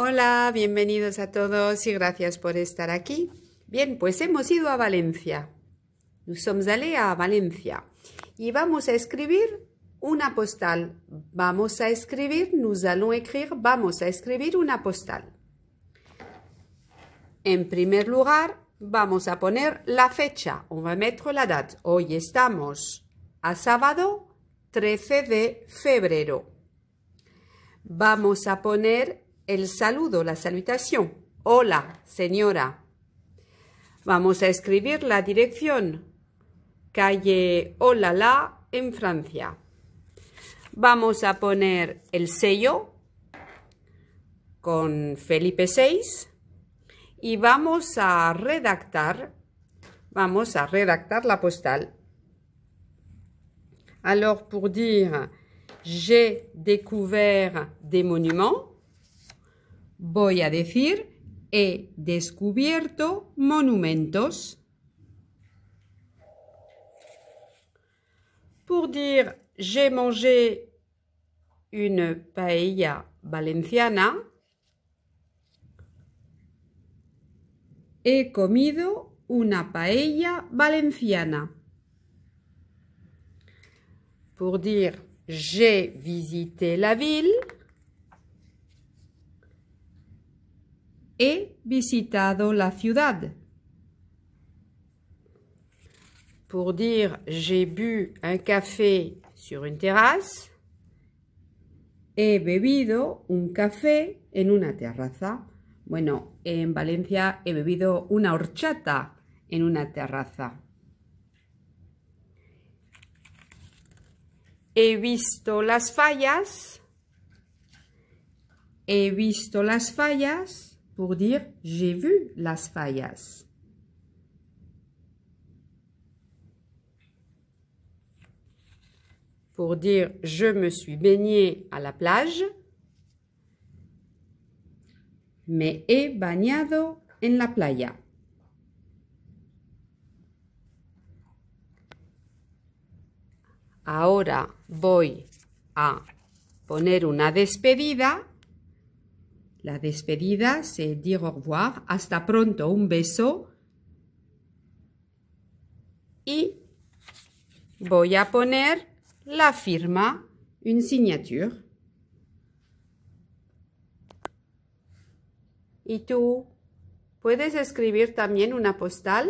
Hola, bienvenidos a todos y gracias por estar aquí. Bien, pues hemos ido a Valencia. Nos somos allés a Valencia y vamos a escribir una postal. Vamos a escribir, nous allons escribir, vamos a escribir una postal. En primer lugar, vamos a poner la fecha. la date. Hoy estamos a sábado 13 de febrero. Vamos a poner el saludo, la salutación. Hola, señora. Vamos a escribir la dirección. Calle Olala en Francia. Vamos a poner el sello con Felipe VI y vamos a redactar, vamos a redactar la postal. Alors pour dire, j'ai découvert des monuments, Voy a decir, he descubierto monumentos. Pour dire j'ai mangé une paella valenciana, he comido una paella valenciana. Pour dire j'ai visité la ville, He visitado la ciudad. Por decir, j'ai bu un café sur une terrasse. He bebido un café en una terraza. Bueno, en Valencia he bebido una horchata en una terraza. He visto las fallas. He visto las fallas. pour dire j'ai vu las fallas. Pour dire je me suis baigné à la plage. Me he bañado en la playa. Ahora voy a poner una despedida La despedida se dire au revoir, hasta pronto, un beso. Y voy a poner la firma, una signature. ¿Y tú puedes escribir también una postal?